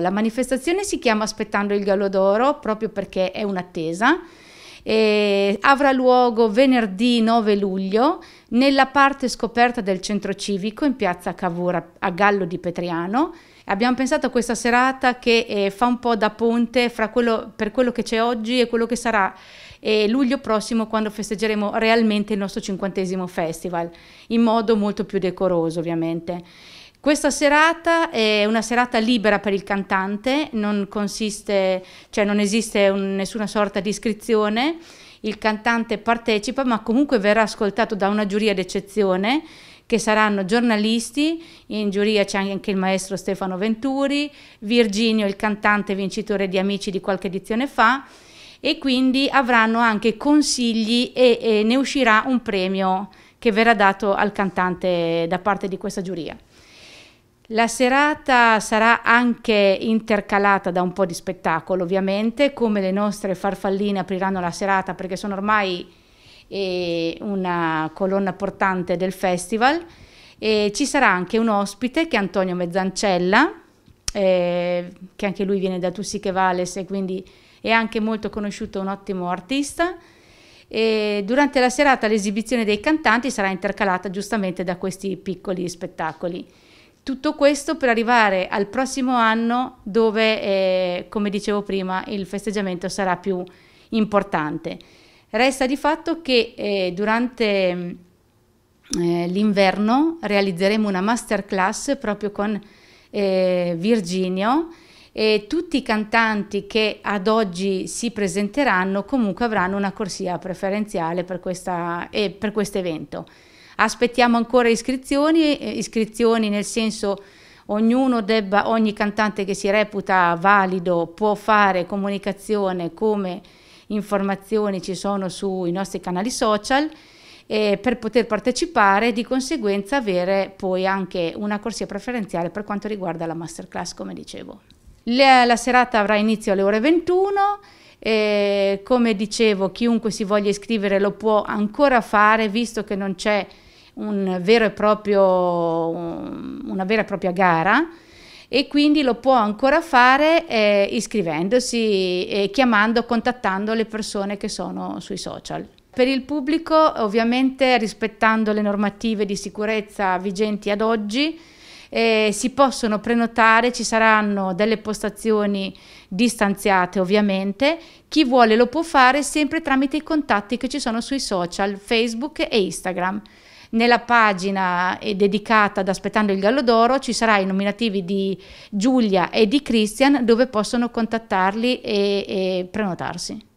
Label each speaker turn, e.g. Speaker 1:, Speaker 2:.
Speaker 1: La manifestazione si chiama Aspettando il Gallo d'Oro proprio perché è un'attesa e avrà luogo venerdì 9 luglio nella parte scoperta del centro civico in piazza Cavour a Gallo di Petriano. Abbiamo pensato a questa serata che eh, fa un po' da ponte quello, per quello che c'è oggi e quello che sarà eh, luglio prossimo quando festeggeremo realmente il nostro cinquantesimo festival in modo molto più decoroso ovviamente. Questa serata è una serata libera per il cantante, non, consiste, cioè non esiste un, nessuna sorta di iscrizione, il cantante partecipa ma comunque verrà ascoltato da una giuria d'eccezione che saranno giornalisti, in giuria c'è anche il maestro Stefano Venturi, Virginio il cantante vincitore di Amici di qualche edizione fa e quindi avranno anche consigli e, e ne uscirà un premio che verrà dato al cantante da parte di questa giuria. La serata sarà anche intercalata da un po' di spettacolo, ovviamente, come le nostre farfalline apriranno la serata perché sono ormai eh, una colonna portante del festival. E ci sarà anche un ospite che è Antonio Mezzancella, eh, che anche lui viene da Tussiche che Vales e quindi è anche molto conosciuto, un ottimo artista. E durante la serata l'esibizione dei cantanti sarà intercalata giustamente da questi piccoli spettacoli. Tutto questo per arrivare al prossimo anno dove, eh, come dicevo prima, il festeggiamento sarà più importante. Resta di fatto che eh, durante mm, eh, l'inverno realizzeremo una masterclass proprio con eh, Virginio e tutti i cantanti che ad oggi si presenteranno comunque avranno una corsia preferenziale per, questa, per questo evento. Aspettiamo ancora iscrizioni, eh, iscrizioni nel senso ognuno debba, ogni cantante che si reputa valido può fare comunicazione come informazioni ci sono sui nostri canali social eh, per poter partecipare e di conseguenza avere poi anche una corsia preferenziale per quanto riguarda la masterclass come dicevo. La, la serata avrà inizio alle ore 21 eh, come dicevo chiunque si voglia iscrivere lo può ancora fare visto che non c'è un proprio, una vera e propria gara e quindi lo può ancora fare eh, iscrivendosi e chiamando, contattando le persone che sono sui social. Per il pubblico, ovviamente rispettando le normative di sicurezza vigenti ad oggi, eh, si possono prenotare, ci saranno delle postazioni distanziate ovviamente, chi vuole lo può fare sempre tramite i contatti che ci sono sui social, Facebook e Instagram. Nella pagina eh, dedicata ad Aspettando il Gallo d'Oro ci saranno i nominativi di Giulia e di Christian dove possono contattarli e, e prenotarsi.